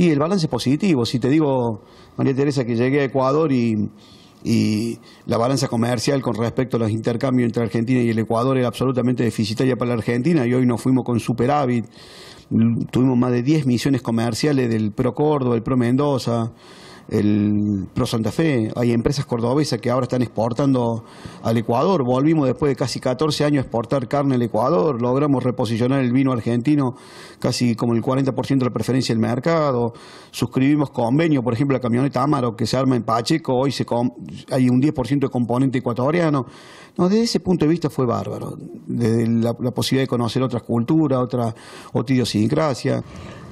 Y el balance es positivo. Si te digo, María Teresa, que llegué a Ecuador y, la balanza comercial con respecto a los intercambios entre Argentina y el Ecuador era absolutamente deficitaria para la Argentina y hoy nos fuimos con superávit. Tuvimos más de 10 misiones comerciales del Pro Córdoba, el Pro Mendoza el Pro Santa Fe, hay empresas cordobesas que ahora están exportando al Ecuador, volvimos después de casi 14 años a exportar carne al Ecuador, logramos reposicionar el vino argentino casi como el 40% de la preferencia del mercado, suscribimos convenio, por ejemplo la camioneta Amaro que se arma en Pacheco, hoy hay un 10% de componente ecuatoriano, no, desde ese punto de vista fue bárbaro, desde la, posibilidad de conocer otras culturas, otra, otra idiosincrasia.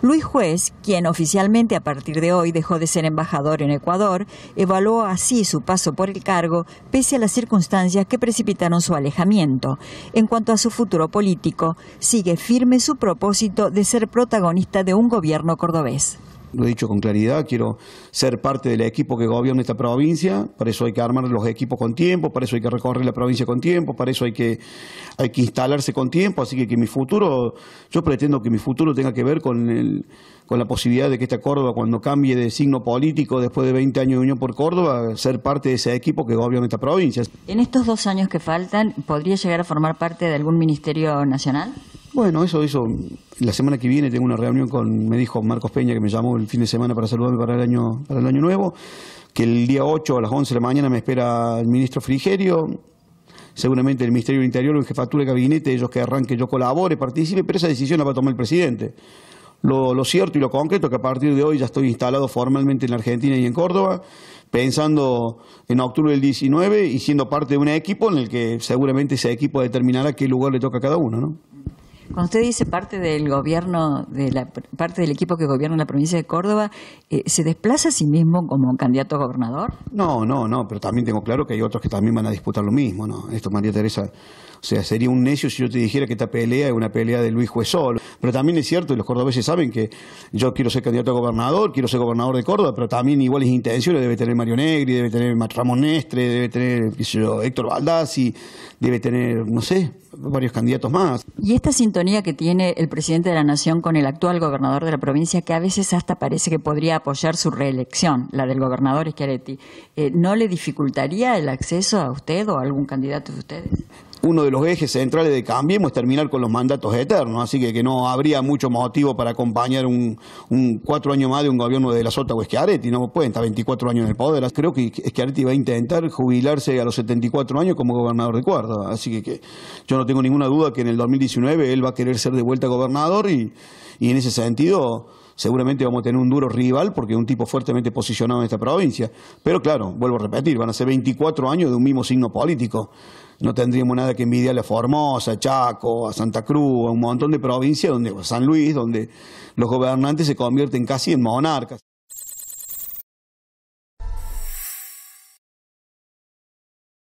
Luis Juez, quien oficialmente a partir de hoy dejó de ser embajador en Ecuador, evaluó así su paso por el cargo pese a las circunstancias que precipitaron su alejamiento. En cuanto a su futuro político, sigue firme su propósito de ser protagonista de un gobierno cordobés lo he dicho con claridad, quiero ser parte del equipo que gobierna esta provincia, para eso hay que armar los equipos con tiempo, para eso hay que recorrer la provincia con tiempo, para eso hay que, instalarse con tiempo, así que mi futuro, yo pretendo que mi futuro tenga que ver con, el, con la posibilidad de que esta Córdoba, cuando cambie de signo político después de 20 años de Unión por Córdoba, ser parte de ese equipo que gobierna esta provincia. En estos dos años que faltan, ¿podría llegar a formar parte de algún ministerio nacional? Bueno, eso, eso. La semana que viene tengo una reunión con, me dijo Marcos Peña, que me llamó el fin de semana para saludarme para el año, para el año nuevo, que el día 8 a las 11 de la mañana me espera el ministro Frigerio, seguramente el Ministerio del Interior o el Jefatura de Gabinete, ellos que arranquen, yo colabore, participe, pero esa decisión la va a tomar el presidente. Lo, cierto y lo concreto es que a partir de hoy ya estoy instalado formalmente en la Argentina y en Córdoba, pensando en octubre del 19 y siendo parte de un equipo en el que seguramente ese equipo determinará qué lugar le toca a cada uno. ¿no? Cuando usted dice parte del gobierno, de la parte del equipo que gobierna la provincia de Córdoba, eh, ¿se desplaza a sí mismo como candidato a gobernador? No, no, no, pero también tengo claro que hay otros que también van a disputar lo mismo, ¿no? Esto, María Teresa. O sea, sería un necio si yo te dijera que esta pelea es una pelea de Luis Juezol. Pero también es cierto, y los cordobeses saben que yo quiero ser candidato a gobernador, quiero ser gobernador de Córdoba, pero también igual iguales intenciones debe tener Mario Negri, debe tener Ramón Nestre, debe tener yo, Héctor Baldassi, debe tener, no sé, varios candidatos más. Y esta sintonía que tiene el presidente de la Nación con el actual gobernador de la provincia, que a veces hasta parece que podría apoyar su reelección, la del gobernador Schiaretti, eh, ¿no le dificultaría el acceso a usted o a algún candidato de ustedes? uno de los ejes centrales de cambio es terminar con los mandatos eternos, así que, que no habría mucho motivo para acompañar un, cuatro años más de un gobierno de la Sota o Schiaretti, no pueden estar 24 años en el poder. Creo que Schiaretti va a intentar jubilarse a los 74 años como gobernador de Cuarta, así que, que yo no tengo ninguna duda que en el 2019 él va a querer ser de vuelta gobernador y, en ese sentido seguramente vamos a tener un duro rival porque es un tipo fuertemente posicionado en esta provincia. Pero claro, vuelvo a repetir, van a ser 24 años de un mismo signo político. No tendríamos nada que envidiarle a Formosa, a Chaco, a Santa Cruz, a un montón de provincias, donde, San Luis, donde los gobernantes se convierten casi en monarcas.